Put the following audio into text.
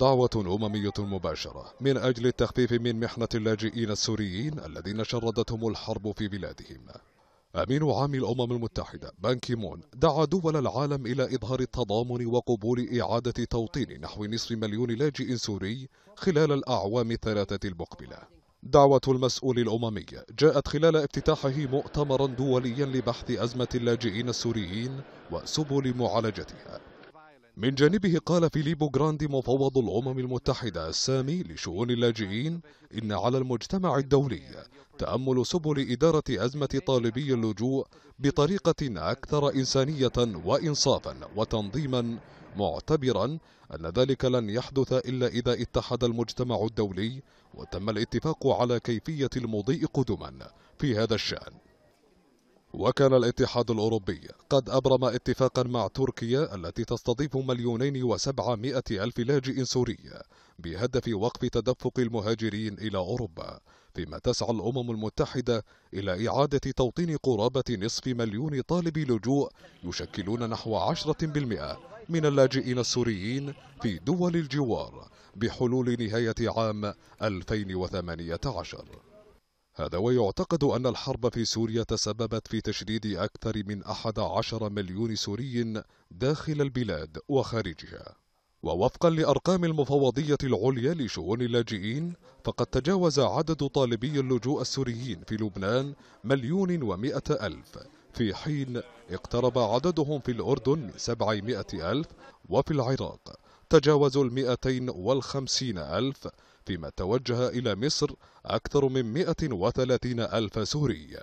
دعوة أممية مباشرة من أجل التخفيف من محنة اللاجئين السوريين الذين شردتهم الحرب في بلادهم أمين عام الأمم المتحدة بان كيمون دعا دول العالم إلى إظهار التضامن وقبول إعادة توطين نحو نصف مليون لاجئ سوري خلال الأعوام الثلاثة المقبلة دعوة المسؤول الأممي جاءت خلال افتتاحه مؤتمرا دوليا لبحث أزمة اللاجئين السوريين وسبل معالجتها من جانبه قال فيليبو جراندي مفوض الأمم المتحدة السامي لشؤون اللاجئين إن على المجتمع الدولي تأمل سبل إدارة أزمة طالبي اللجوء بطريقة أكثر إنسانية وإنصافا وتنظيما معتبرا أن ذلك لن يحدث إلا إذا اتحد المجتمع الدولي وتم الاتفاق على كيفية المضي قدما في هذا الشأن وكان الاتحاد الأوروبي قد أبرم اتفاقا مع تركيا التي تستضيف مليونين وسبعمائة ألف لاجئ سوري بهدف وقف تدفق المهاجرين إلى أوروبا فيما تسعى الأمم المتحدة إلى إعادة توطين قرابة نصف مليون طالب لجوء يشكلون نحو عشرة بالمئة من اللاجئين السوريين في دول الجوار بحلول نهاية عام 2018 هذا ويعتقد أن الحرب في سوريا تسببت في تشديد أكثر من 11 مليون سوري داخل البلاد وخارجها ووفقا لأرقام المفوضية العليا لشؤون اللاجئين فقد تجاوز عدد طالبي اللجوء السوريين في لبنان مليون ومائة ألف في حين اقترب عددهم في الأردن سبعمائة ألف وفي العراق تتجاوز ال250 ألف فيما توجه إلى مصر أكثر من 130 ألف سوري